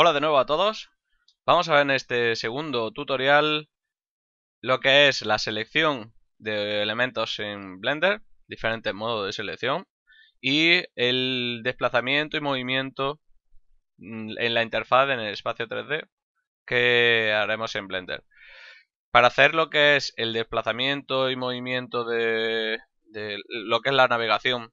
Hola de nuevo a todos. Vamos a ver en este segundo tutorial lo que es la selección de elementos en Blender, diferentes modos de selección, y el desplazamiento y movimiento mm, en la interfaz en el espacio 3D que haremos en Blender. Para hacer lo que es el desplazamiento y movimiento de, lo que es la navegación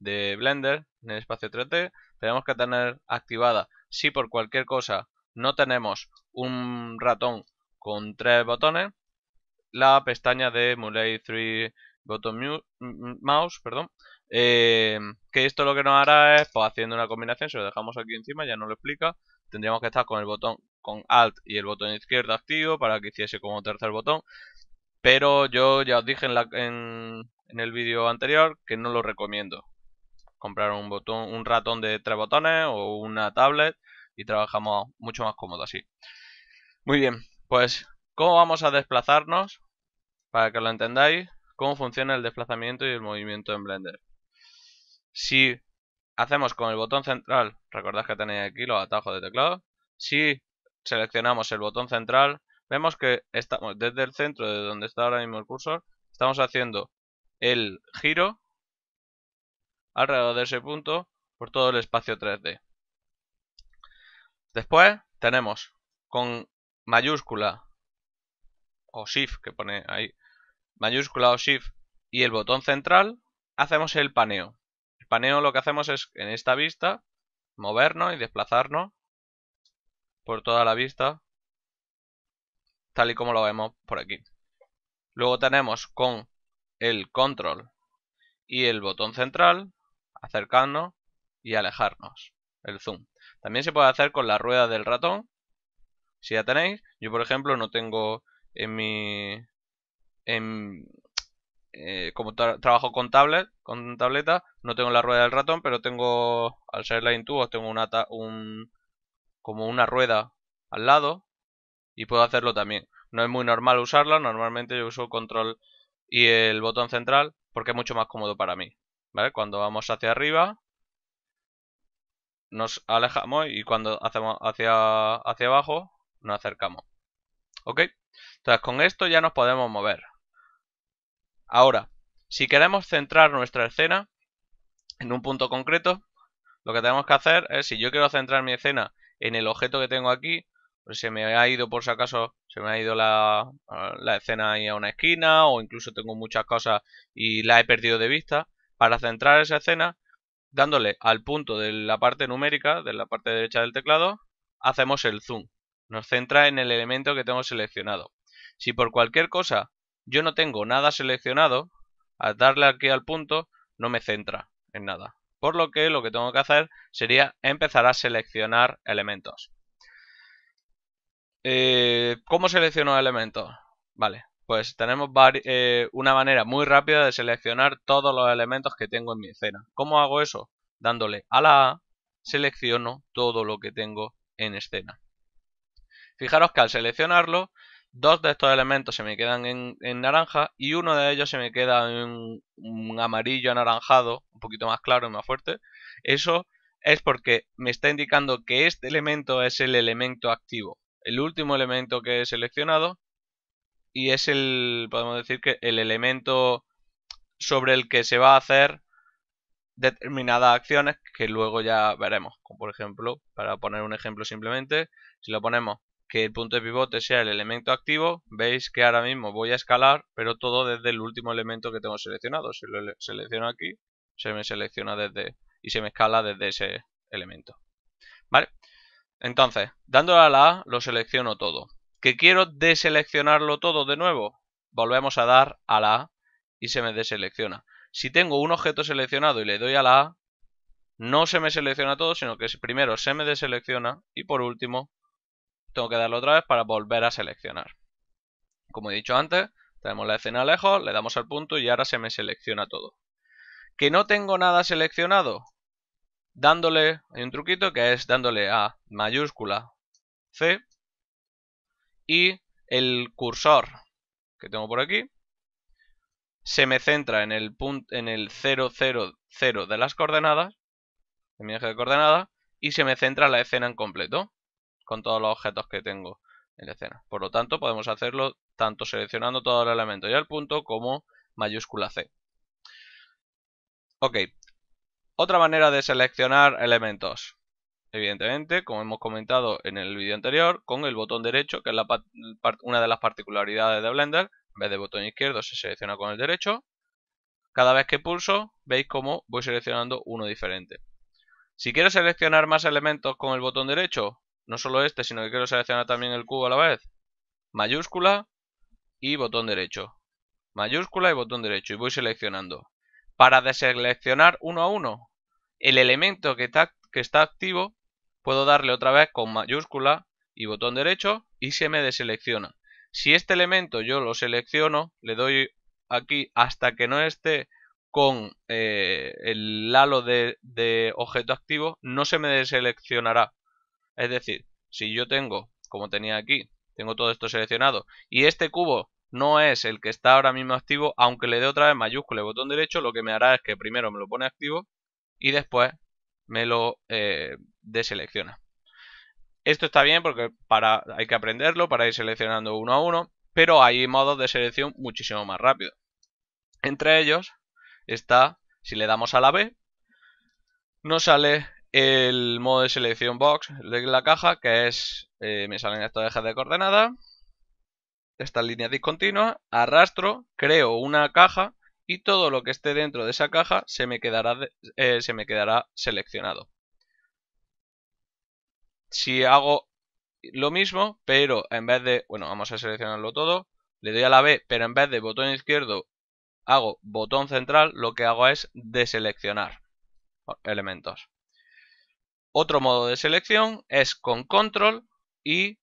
de Blender en el espacio 3D, tenemos que tener activada si por cualquier cosa no tenemos un ratón con tres botones, la pestaña de Muley 3 Button Mouse, perdón, eh, que esto lo que nos hará es, pues, haciendo una combinación, si lo dejamos aquí encima, ya no lo explica, tendríamos que estar con el botón con Alt y el botón izquierdo activo para que hiciese como tercer botón, pero yo ya os dije en, en el vídeo anterior que no lo recomiendo, comprar un botón, un ratón de tres botones o una tablet y trabajamos mucho más cómodo así. Muy bien, pues cómo vamos a desplazarnos para que lo entendáis, cómo funciona el desplazamiento y el movimiento en Blender. Si hacemos con el botón central, recordad que tenéis aquí los atajos de teclado, si seleccionamos el botón central, vemos que estamos desde el centro de donde está ahora mismo el cursor, estamos haciendo el giro alrededor de ese punto por todo el espacio 3D. Después tenemos con mayúscula o shift que pone ahí, mayúscula o shift y el botón central, hacemos el paneo. El paneo lo que hacemos es en esta vista movernos y desplazarnos por toda la vista tal y como lo vemos por aquí. Luego tenemos con el control y el botón central acercarnos y alejarnos, el zoom. También se puede hacer con la rueda del ratón, si ya tenéis. Yo, por ejemplo, no tengo en mi... Eh, como trabajo con tablet, con tableta, no tengo la rueda del ratón, pero tengo, al ser la Intuos, tengo una como una rueda al lado y puedo hacerlo también. No es muy normal usarla, normalmente yo uso control y el botón central porque es mucho más cómodo para mí. Cuando vamos hacia arriba, nos alejamos y cuando hacemos hacia, hacia abajo, nos acercamos. ¿Ok? Entonces, con esto ya nos podemos mover. Ahora, si queremos centrar nuestra escena en un punto concreto, lo que tenemos que hacer es, si yo quiero centrar mi escena en el objeto que tengo aquí, pues se me ha ido por si acaso, se me ha ido la, la escena ahí a una esquina o incluso tengo muchas cosas y la he perdido de vista, para centrar esa escena dándole al punto de la parte numérica, de la parte derecha del teclado, hacemos el zoom. Nos centra en el elemento que tengo seleccionado. Si por cualquier cosa yo no tengo nada seleccionado, al darle aquí al punto no me centra en nada. Por lo que lo que tengo que hacer sería empezar a seleccionar elementos. Eh, ¿Cómo selecciono elementos? Vale, pues tenemos eh, una manera muy rápida de seleccionar todos los elementos que tengo en mi escena. ¿Cómo hago eso? Dándole a la A, selecciono todo lo que tengo en escena. Fijaros que al seleccionarlo, dos de estos elementos se me quedan en, naranja y uno de ellos se me queda en un amarillo anaranjado, un poquito más claro y más fuerte. Eso es porque me está indicando que este elemento es el elemento activo. El último elemento que he seleccionado y es el, podemos decir que el elemento sobre el que se va a hacer determinadas acciones que luego ya veremos. Como por ejemplo, para poner un ejemplo simplemente, si lo ponemos que el punto de pivote sea el elemento activo, veis que ahora mismo voy a escalar, pero todo desde el último elemento que tengo seleccionado. Si lo selecciono aquí, se me selecciona desde y se me escala desde ese elemento. ¿Vale? Entonces, dándole a la A, lo selecciono todo que quiero deseleccionarlo todo de nuevo, volvemos a dar a la A y se me deselecciona. Si tengo un objeto seleccionado y le doy a la A, no se me selecciona todo, sino que primero se me deselecciona y por último tengo que darlo otra vez para volver a seleccionar. Como he dicho antes, tenemos la escena lejos, le damos al punto y ahora se me selecciona todo. Que no tengo nada seleccionado, dándole, hay un truquito que es dándole a mayúscula C y el cursor que tengo por aquí se me centra en el punto en el 0, 0, 0 de las coordenadas en mi eje de coordenadas y se me centra la escena en completo con todos los objetos que tengo en la escena. Por lo tanto, podemos hacerlo tanto seleccionando todo el elemento y el punto como mayúscula C. Ok. Otra manera de seleccionar elementos evidentemente, como hemos comentado en el vídeo anterior, con el botón derecho, que es la una de las particularidades de Blender. En vez de botón izquierdo se selecciona con el derecho. Cada vez que pulso, veis cómo voy seleccionando uno diferente. Si quiero seleccionar más elementos con el botón derecho, no solo este, sino que quiero seleccionar también el cubo a la vez, mayúscula y botón derecho. Mayúscula y botón derecho, y voy seleccionando. Para deseleccionar uno a uno el elemento que está, que está activo, puedo darle otra vez con mayúscula y botón derecho y se me deselecciona. Si este elemento yo lo selecciono, le doy aquí hasta que no esté con eh, el halo de, de objeto activo, no se me deseleccionará. Es decir, si yo tengo, como tenía aquí, tengo todo esto seleccionado y este cubo no es el que está ahora mismo activo, aunque le dé otra vez mayúscula y botón derecho, lo que me hará es que primero me lo pone activo y después me lo eh, deselecciona. Esto está bien porque para, hay que aprenderlo para ir seleccionando uno a uno, pero hay modos de selección muchísimo más rápido. Entre ellos está, si le damos a la B, nos sale el modo de selección box de la caja, que es, eh, me salen estas ejes de coordenada, estas líneas discontinuas, arrastro, creo una caja y todo lo que esté dentro de esa caja se me quedará, eh, se me quedará seleccionado. Si hago lo mismo, pero en vez de, bueno, vamos a seleccionarlo todo, le doy a la B, pero en vez de botón izquierdo hago botón central, lo que hago es deseleccionar elementos. Otro modo de selección es con control y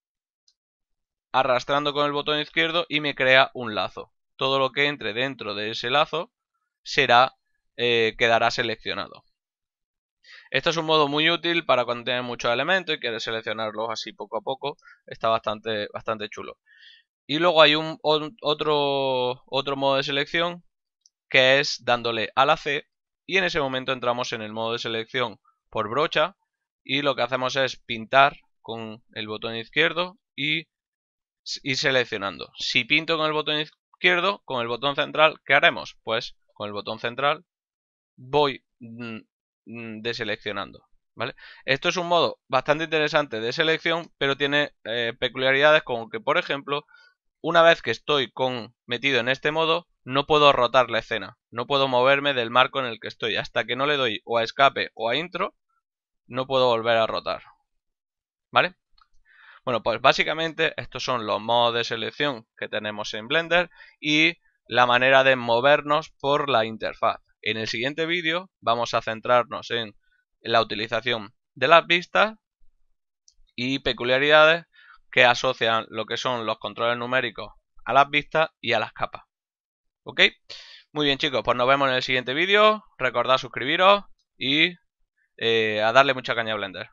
arrastrando con el botón izquierdo y me crea un lazo todo lo que entre dentro de ese lazo será eh, quedará seleccionado. Esto es un modo muy útil para cuando tienes muchos elementos y quieres seleccionarlos así poco a poco. Está bastante, bastante chulo. Y luego hay un, otro, otro modo de selección que es dándole a la C y en ese momento entramos en el modo de selección por brocha y lo que hacemos es pintar con el botón izquierdo y, y seleccionando. Si pinto con el botón izquierdo con el botón central, ¿qué haremos? Pues con el botón central voy mm, mm, deseleccionando. ¿Vale? Esto es un modo bastante interesante de selección, pero tiene eh, peculiaridades como que, por ejemplo, una vez que estoy metido en este modo, no puedo rotar la escena, no puedo moverme del marco en el que estoy. Hasta que no le doy o a escape o a intro, no puedo volver a rotar. ¿Vale? Bueno, pues básicamente estos son los modos de selección que tenemos en Blender y la manera de movernos por la interfaz. En el siguiente vídeo vamos a centrarnos en la utilización de las vistas y peculiaridades que asocian lo que son los controles numéricos a las vistas y a las capas. ¿Ok? Muy bien chicos, pues nos vemos en el siguiente vídeo. Recordad suscribiros y eh, a darle mucha caña a Blender.